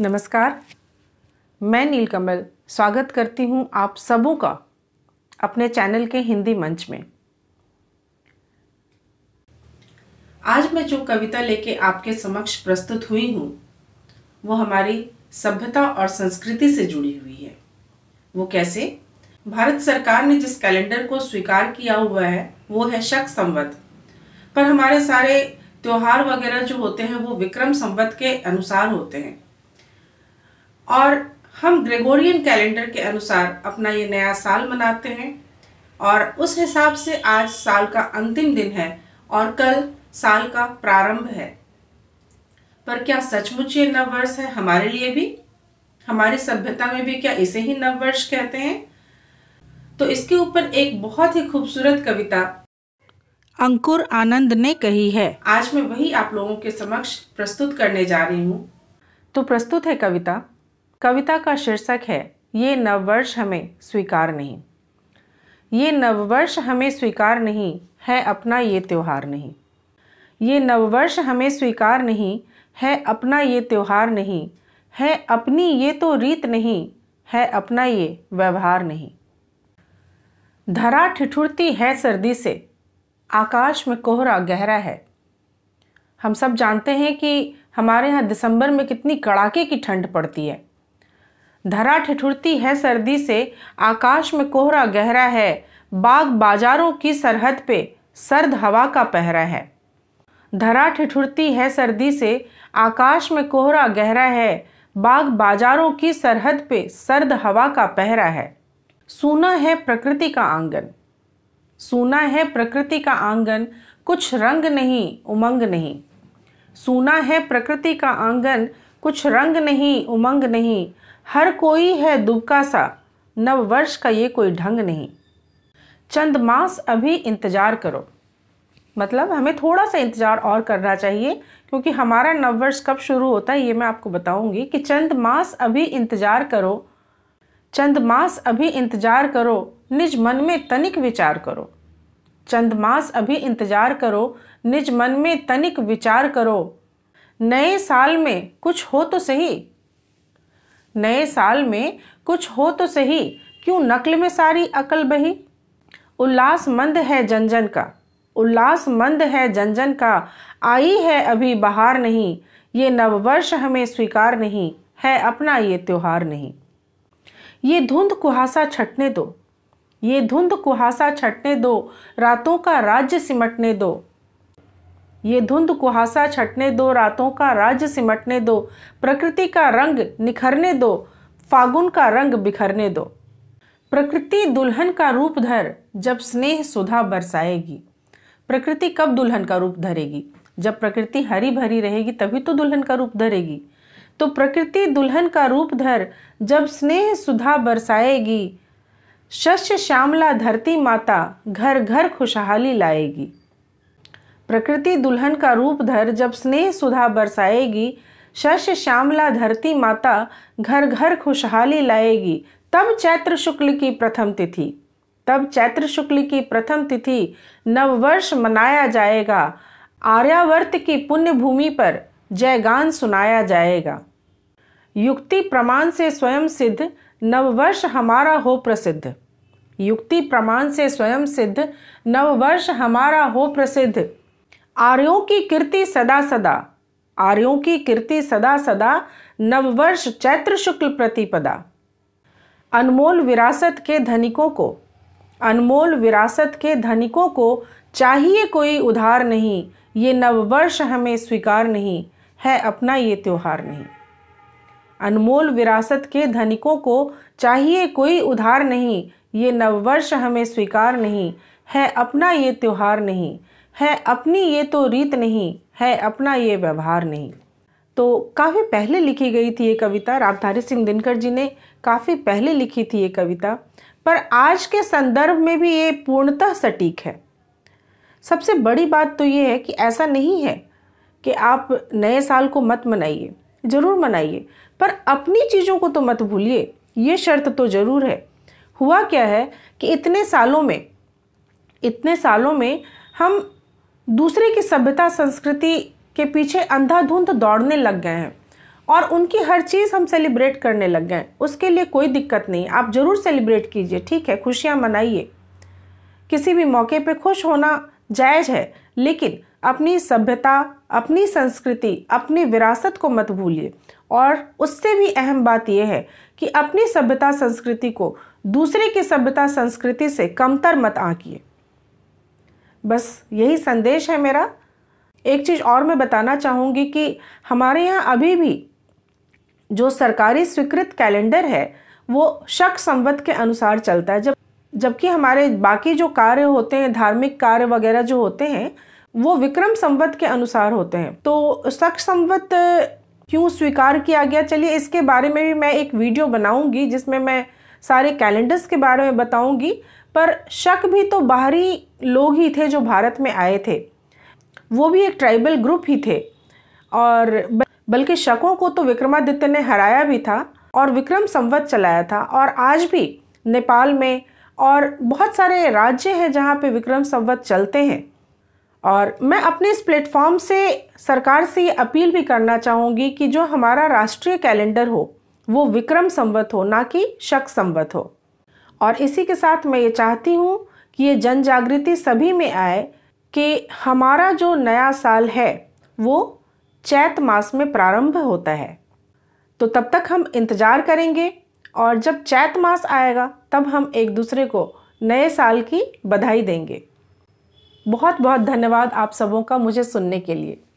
नमस्कार मैं नीलकमल स्वागत करती हूं आप सबों का अपने चैनल के हिंदी मंच में आज मैं जो कविता लेके आपके समक्ष प्रस्तुत हुई हूं वो हमारी सभ्यता और संस्कृति से जुड़ी हुई है वो कैसे भारत सरकार ने जिस कैलेंडर को स्वीकार किया हुआ है वो है शक संवत पर हमारे सारे त्योहार वगैरह जो होते हैं वो विक्रम संवत के अनुसार होते हैं और हम ग्रेगोरियन कैलेंडर के अनुसार अपना ये नया साल मनाते हैं और उस हिसाब से आज साल का अंतिम दिन है और कल साल का प्रारंभ है पर क्या सचमुच ये नववर्ष है हमारे लिए भी हमारी सभ्यता में भी क्या इसे ही नववर्ष कहते हैं तो इसके ऊपर एक बहुत ही खूबसूरत कविता अंकुर आनंद ने कही है आज मैं वही आप लोगों के समक्ष प्रस्तुत करने जा रही हूँ तो प्रस्तुत है कविता कविता का शीर्षक है ये नववर्ष हमें स्वीकार नहीं ये नववर्ष हमें स्वीकार नहीं है अपना ये त्यौहार नहीं ये नववर्ष हमें स्वीकार नहीं है अपना ये त्यौहार नहीं है अपनी ये तो रीत नहीं है अपना ये व्यवहार नहीं धरा ठिठुरती है सर्दी से आकाश में कोहरा गहरा है हम सब जानते हैं कि हमारे यहाँ दिसंबर में कितनी कड़ाके की ठंड पड़ती है धरा ठिठुरती है सर्दी से आकाश में कोहरा गहरा है बाग बाजारों की सरहद पे सर्द हवा का पहरा है धरा ठिठुरती है सर्दी से आकाश में कोहरा गहरा है बाग बाजारों की सरहद पे सर्द हवा का पहरा है सूना है प्रकृति का आंगन सूना है प्रकृति का आंगन कुछ रंग नहीं उमंग नहीं सूना है प्रकृति का आंगन कुछ रंग नहीं उमंग नहीं हर कोई है दुबका सा नव वर्ष का ये कोई ढंग नहीं चंद मास अभी इंतज़ार करो मतलब हमें थोड़ा सा इंतज़ार और करना चाहिए क्योंकि हमारा नववर्ष कब शुरू होता है ये मैं आपको बताऊंगी कि चंद मास अभी इंतज़ार करो चंद मास अभी इंतजार करो निज मन में तनिक विचार करो चंद मास अभी इंतजार करो निज मन में तनिक विचार करो नए साल में कुछ हो तो सही नए साल में कुछ हो तो सही क्यों नकल में सारी अकल बही उल्लास मंद है जनजन का उल्लास मंद है जनजन का आई है अभी बाहर नहीं ये नववर्ष हमें स्वीकार नहीं है अपना ये त्योहार नहीं ये धुंध कुहासा छटने दो ये धुंध कुहासा छटने दो रातों का राज्य सिमटने दो ये धुंध कुहासा छटने दो रातों का राज्य सिमटने दो प्रकृति का रंग निखरने दो फागुन का रंग बिखरने दो प्रकृति दुल्हन का रूप धर जब स्नेह सुधा बरसाएगी प्रकृति कब दुल्हन का रूप धरेगी जब प्रकृति हरी भरी रहेगी तभी तो दुल्हन का रूप धरेगी तो प्रकृति दुल्हन का रूप धर जब स्नेह सुधा बरसाएगी शस्य श्यामला धरती माता घर घर खुशहाली लाएगी प्रकृति दुल्हन का रूप धर जब स्नेह सुधा बरसाएगी शस्य श्यामला धरती माता घर घर खुशहाली लाएगी तब चैत्र शुक्ल की प्रथम तिथि तब चैत्र शुक्ल की प्रथम तिथि नववर्ष मनाया जाएगा आर्यावर्त की पुण्य भूमि पर जयगान सुनाया जाएगा युक्ति प्रमाण से स्वयं सिद्ध नववर्ष हमारा हो प्रसिद्ध युक्ति प्रमाण से स्वयं सिद्ध नववर्ष हमारा हो प्रसिद्ध आर्यों की कीर्ति सदा सदा आर्यों की कीर्ति सदा सदा नववर्ष चैत्र शुक्ल प्रतिपदा अनमोल विरासत के धनिकों को अनमोल विरासत के धनिकों को चाहिए कोई उधार नहीं ये नववर्ष हमें स्वीकार नहीं है अपना ये त्यौहार नहीं अनमोल विरासत के धनिकों को चाहिए कोई उधार नहीं ये नववर्ष हमें स्वीकार नहीं है अपना ये त्यौहार नहीं है अपनी ये तो रीत नहीं है अपना ये व्यवहार नहीं तो काफ़ी पहले लिखी गई थी ये कविता रामधारी सिंह दिनकर जी ने काफ़ी पहले लिखी थी ये कविता पर आज के संदर्भ में भी ये पूर्णतः सटीक है सबसे बड़ी बात तो ये है कि ऐसा नहीं है कि आप नए साल को मत मनाइए ज़रूर मनाइए पर अपनी चीज़ों को तो मत भूलिए ये शर्त तो ज़रूर है हुआ क्या है कि इतने सालों में इतने सालों में हम दूसरे की सभ्यता संस्कृति के पीछे अंधाधुंध दौड़ने लग गए हैं और उनकी हर चीज़ हम सेलिब्रेट करने लग गए हैं उसके लिए कोई दिक्कत नहीं आप ज़रूर सेलिब्रेट कीजिए ठीक है खुशियाँ मनाइए किसी भी मौके पे खुश होना जायज़ है लेकिन अपनी सभ्यता अपनी संस्कृति अपनी विरासत को मत भूलिए और उससे भी अहम बात यह है कि अपनी सभ्यता संस्कृति को दूसरे की सभ्यता संस्कृति से कमतर मत आंकिए बस यही संदेश है मेरा एक चीज़ और मैं बताना चाहूंगी कि हमारे यहाँ अभी भी जो सरकारी स्वीकृत कैलेंडर है वो शक संवत के अनुसार चलता है जब जबकि हमारे बाकी जो कार्य होते हैं धार्मिक कार्य वगैरह जो होते हैं वो विक्रम संवत के अनुसार होते हैं तो शक संवत क्यों स्वीकार किया गया चलिए इसके बारे में भी मैं एक वीडियो बनाऊंगी जिसमें मैं सारे कैलेंडर्स के बारे में बताऊंगी पर शक भी तो बाहरी लोग ही थे जो भारत में आए थे वो भी एक ट्राइबल ग्रुप ही थे और बल्कि शकों को तो विक्रमादित्य ने हराया भी था और विक्रम संवत चलाया था और आज भी नेपाल में और बहुत सारे राज्य हैं जहाँ पे विक्रम संवत चलते हैं और मैं अपने इस प्लेटफॉर्म से सरकार से ये अपील भी करना चाहूँगी कि जो हमारा राष्ट्रीय कैलेंडर हो वो विक्रम संवत हो ना कि शक संवत हो और इसी के साथ मैं ये चाहती हूँ कि ये जन जागृति सभी में आए कि हमारा जो नया साल है वो चैत मास में प्रारंभ होता है तो तब तक हम इंतज़ार करेंगे और जब चैत मास आएगा तब हम एक दूसरे को नए साल की बधाई देंगे बहुत बहुत धन्यवाद आप सबों का मुझे सुनने के लिए